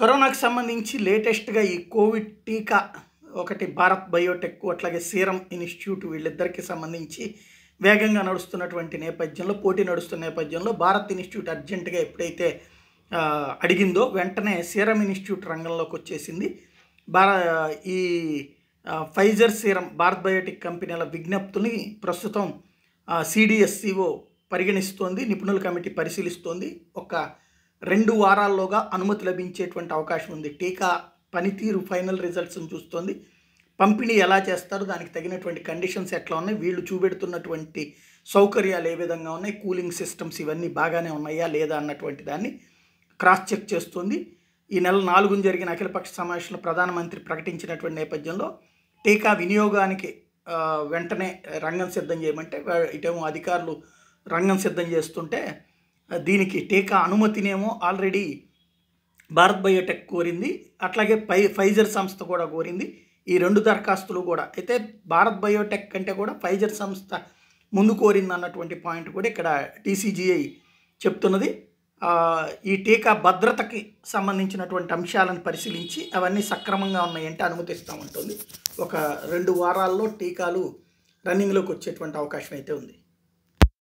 కరోనాకు సంబంధించి లేటెస్ట్గా ఈ కోవిడ్ టీకా ఒకటి భారత్ బయోటెక్ అట్లాగే సీరం ఇన్స్టిట్యూట్ వీళ్ళిద్దరికి సంబంధించి వేగంగా నడుస్తున్నటువంటి నేపథ్యంలో పోటీ నడుస్తున్న నేపథ్యంలో భారత్ ఇన్స్టిట్యూట్ అర్జెంటుగా ఎప్పుడైతే అడిగిందో వెంటనే సీరం ఇన్స్టిట్యూట్ రంగంలోకి వచ్చేసింది భార ఈ ఫైజర్ సీరం భారత్ బయోటెక్ కంపెనీల విజ్ఞప్తుని ప్రస్తుతం సిడిఎస్సిఓ పరిగణిస్తోంది నిపుణుల కమిటీ పరిశీలిస్తోంది ఒక రెండు వారాల్లోగా అనుమతి లభించేటువంటి అవకాశం ఉంది టీకా పనితీరు ఫైనల్ రిజల్ట్స్ని చూస్తోంది పంపిణీ ఎలా చేస్తారు దానికి తగినటువంటి కండిషన్స్ ఎట్లా ఉన్నాయి వీళ్ళు చూపెడుతున్నటువంటి సౌకర్యాలు ఏ విధంగా ఉన్నాయి కూలింగ్ సిస్టమ్స్ ఇవన్నీ బాగానే ఉన్నాయా లేదా అన్నటువంటి దాన్ని క్రాస్ చెక్ చేస్తుంది ఈ నెల నాలుగున జరిగిన అఖిలపక్ష సమావేశంలో ప్రధానమంత్రి ప్రకటించినటువంటి నేపథ్యంలో టీకా వినియోగానికి వెంటనే రంగం సిద్ధం చేయమంటే ఇటేమో అధికారులు రంగం సిద్ధం చేస్తుంటే దీనికి టీకా అనుమతినేమో ఆల్రెడీ భారత్ బయోటెక్ కోరింది అట్లాగే ఫై ఫైజర్ సంస్థ కూడా కోరింది ఈ రెండు దరఖాస్తులు కూడా అయితే భారత్ బయోటెక్ కంటే కూడా ఫైజర్ సంస్థ ముందు కోరింది అన్నటువంటి పాయింట్ కూడా ఇక్కడ టీసీజీఐ చెప్తున్నది ఈ టీకా భద్రతకి సంబంధించినటువంటి అంశాలను పరిశీలించి అవన్నీ సక్రమంగా ఉన్నాయంటే ఉంటుంది ఒక రెండు వారాల్లో టీకాలు రన్నింగ్లోకి వచ్చేటువంటి అవకాశం అయితే ఉంది